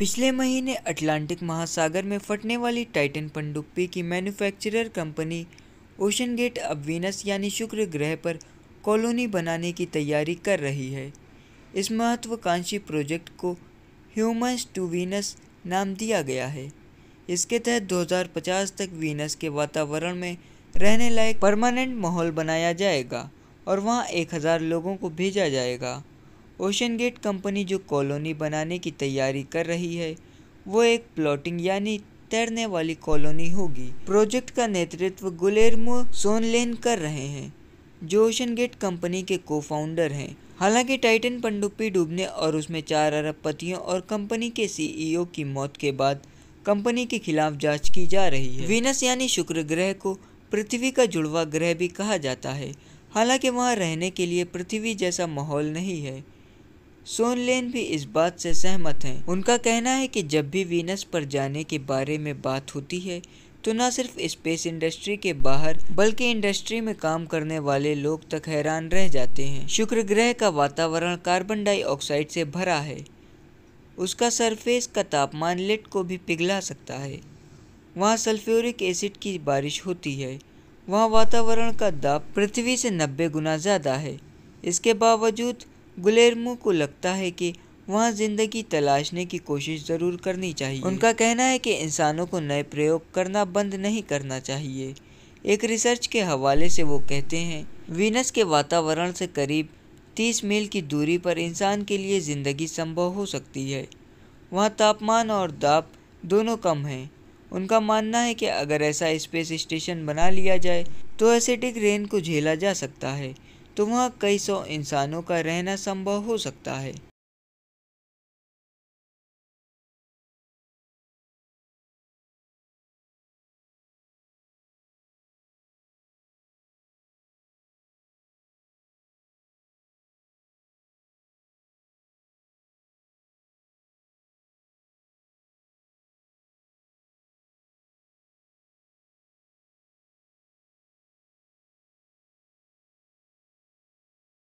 पिछले महीने अटलांटिक महासागर में फटने वाली टाइटन पनडुप्पी की मैन्युफैक्चरर कंपनी ओशन गेट अब वीनस यानी शुक्र ग्रह पर कॉलोनी बनाने की तैयारी कर रही है इस महत्वाकांक्षी प्रोजेक्ट को ह्यूमंस टू वीनस नाम दिया गया है इसके तहत 2050 तक वीनस के वातावरण में रहने लायक परमानेंट माहौल बनाया जाएगा और वहां 1000 लोगों को भेजा जाएगा ओशन गेट कंपनी जो कॉलोनी बनाने की तैयारी कर रही है वो एक प्लॉटिंग यानी तैरने वाली कॉलोनी होगी प्रोजेक्ट का नेतृत्व गुलेरमो सोनलेन कर रहे हैं जो ओशन गेट कंपनी के को फाउंडर हैं हालांकि टाइटन पंडुप्पी डूबने और उसमें चार अरब पतियों और कंपनी के सीईओ e की मौत के बाद कंपनी के खिलाफ जांच की जा रही है वीनस यानी शुक्र ग्रह को पृथ्वी का जुड़वा ग्रह भी कहा जाता है हालांकि वहाँ रहने के लिए पृथ्वी जैसा माहौल नहीं है सोनलेन भी इस बात से सहमत हैं उनका कहना है कि जब भी वीनस पर जाने के बारे में बात होती है तो न सिर्फ स्पेस इंडस्ट्री के बाहर बल्कि इंडस्ट्री में काम करने वाले लोग तक हैरान रह जाते हैं शुक्र ग्रह का वातावरण कार्बन डाइऑक्साइड से भरा है उसका सरफेस का तापमान लिट को भी पिघला सकता है वहाँ सल्फ्यूरिक एसिड की बारिश होती है वहाँ वातावरण का दाब पृथ्वी से नब्बे गुना ज़्यादा है इसके बावजूद गुलेरमो को लगता है कि वहाँ ज़िंदगी तलाशने की कोशिश ज़रूर करनी चाहिए उनका कहना है कि इंसानों को नए प्रयोग करना बंद नहीं करना चाहिए एक रिसर्च के हवाले से वो कहते हैं वीनस के वातावरण से करीब 30 मील की दूरी पर इंसान के लिए ज़िंदगी संभव हो सकती है वहाँ तापमान और दाप दोनों कम हैं उनका मानना है कि अगर ऐसा स्पेस स्टेशन बना लिया जाए तो एसिडिक रेन को झेला जा सकता है तो वहाँ कई सौ इंसानों का रहना संभव हो सकता है